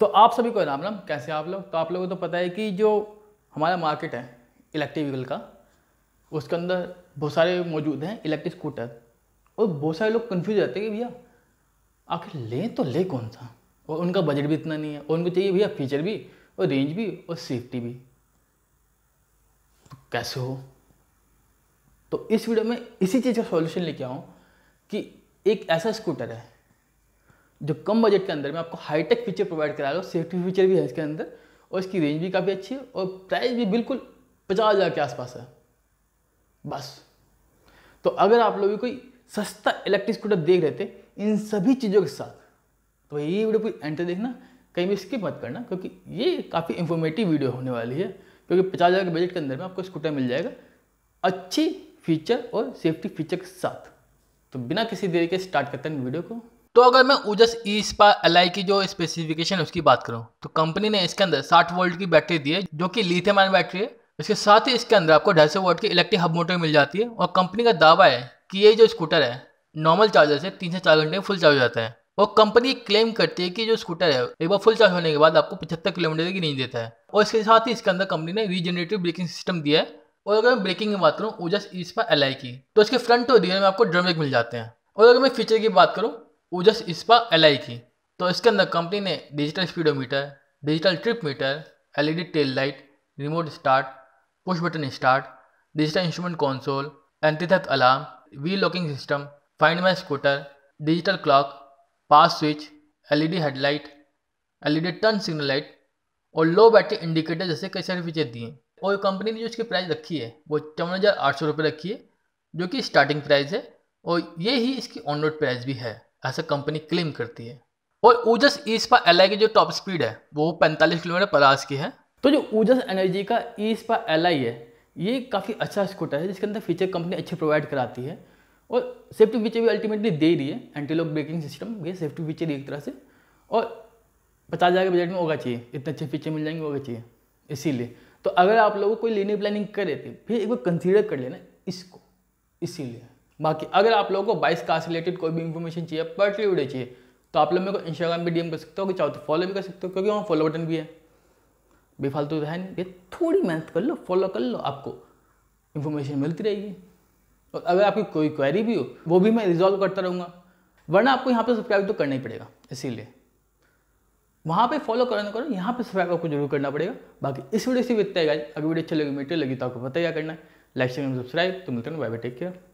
तो आप सभी को राम राम कैसे आप लोग तो आप लोगों को तो पता है कि जो हमारा मार्केट है इलेक्ट्रिक व्हीकल का उसके अंदर बहुत सारे मौजूद हैं इलेक्ट्रिक स्कूटर और बहुत सारे लोग कन्फ्यूज रहते हैं कि भैया आखिर लें तो ले कौन सा और उनका बजट भी इतना नहीं है और उनको चाहिए भैया फीचर भी और रेंज भी और सेफ्टी भी तो कैसे हो तो इस वीडियो में इसी चीज़ का सॉल्यूशन लेके आऊँ कि एक ऐसा स्कूटर है जो कम बजट के अंदर में आपको हाईटेक फीचर प्रोवाइड करा रहा हो सेफ्टी फीचर भी है इसके अंदर और इसकी रेंज भी काफ़ी अच्छी है और प्राइस भी बिल्कुल पचास हज़ार के आसपास है बस तो अगर आप लोग भी कोई सस्ता इलेक्ट्रिक स्कूटर देख रहे थे इन सभी चीज़ों के साथ तो ये वीडियो कोई एंटर देखना कहीं भी स्किप मत करना क्योंकि ये काफ़ी इन्फॉर्मेटिव वीडियो होने वाली है क्योंकि पचास हज़ार के बजट के अंदर में आपको स्कूटर मिल जाएगा अच्छी फीचर और सेफ्टी फीचर के साथ तो बिना किसी देरी के स्टार्ट करते हैं वीडियो को तो अगर मैं उजस ई स्पा एल की जो स्पेसिफिकेशन उसकी बात करूँ तो कंपनी ने इसके अंदर 60 वोल्ट की बैटरी दी है जो कि लिथियम आयन बैटरी है इसके साथ ही इसके अंदर आपको ढाई सौ वोल्ट की इलेक्ट्रिक हब मोटर मिल जाती है और कंपनी का दावा है कि ये जो स्कूटर है नॉर्मल चार्जर से तीन से चार घंटे में फुल चार्ज हो जाता है और कंपनी क्लेम करती है कि जो स्कूटर है एक बार फुल चार्ज होने के बाद आपको पचहत्तर किलोमीटर की रेंज देता है और इसके साथ ही इसके अंदर कंपनी ने रीजनरेटिव ब्रेकिंग सिस्टम दिया है और अगर मैं ब्रेकिंग की बात करूँ उजस ई पर एल की तो इसके फ्रंट और रियर में आपको ड्रम ब्रेक मिल जाते हैं और अगर मैं फीचर की बात करूँ ऊजस इस्पा एल की तो इसके अंदर कंपनी ने digital speedometer digital trip meter LED tail light remote start push button start digital instrument console anti alarm V locking system find my scooter digital clock pass switch LED headlight LED turn signal light और low battery indicator जैसे कई सारी feature दिए और company ने जो इसकी price रखी है वो चौवन हज़ार आठ सौ रुपये रखी है जो कि स्टार्टिंग प्राइस है और ये ही इसकी ऑन रोड प्राइस भी है ऐसा कंपनी क्लेम करती है और ऊर्जस ईस्पा एल की जो टॉप स्पीड है वो पैंतालीस किलोमीटर पर आज की है तो जो ऊजस एनर्जी का ईस्पा एल है ये काफ़ी अच्छा स्कूटर है जिसके अंदर फीचर कंपनी अच्छे प्रोवाइड कराती है और सेफ्टी फीचर भी अल्टीमेटली दे रही है एंटी लॉक ब्रेकिंग सिस्टम ये सेफ्टी फीचर एक तरह से और पचास हज़ार के बजट में होगा चाहिए इतने अच्छे फीचर मिल जाएंगे होगा चाहिए इसीलिए तो अगर आप लोगों कोई लेने प्लानिंग कर थे फिर एक बार कंसीडर कर लेना इसको इसीलिए बाकी अगर आप लोगों को बाइस का रिलेटेड कोई भी इन्फॉर्मेशन चाहिए पर्टली वीडियो चाहिए तो आप लोग मेरे को इंस्टाग्राम पर डीएम कर सकते हो कि चाहो तो फॉलो भी कर सकते हो क्योंकि वहाँ फॉलो बटन भी है बेफालतू तो है नहीं ये थोड़ी मेहनत कर लो फॉलो कर लो आपको इन्फॉर्मेशन मिलती रहेगी और अगर आपकी कोई क्वेरी भी हो वो भी मैं रिजॉल्व करता रहूँगा वरना आपको यहाँ पर सब्सक्राइब तो करना ही पड़ेगा इसीलिए वहाँ पे फॉलो करना करो यहाँ पे सब्सक्राइब आपको जरूर करना पड़ेगा बाकी इस वीडियो से भी इतना ही अगर वीडियो अच्छी लगी मीटर लगी तो आपको पता क्या करना है लाइक शेयर सब्सक्राइब तो मिलते हैं बाय बाय टेक केयर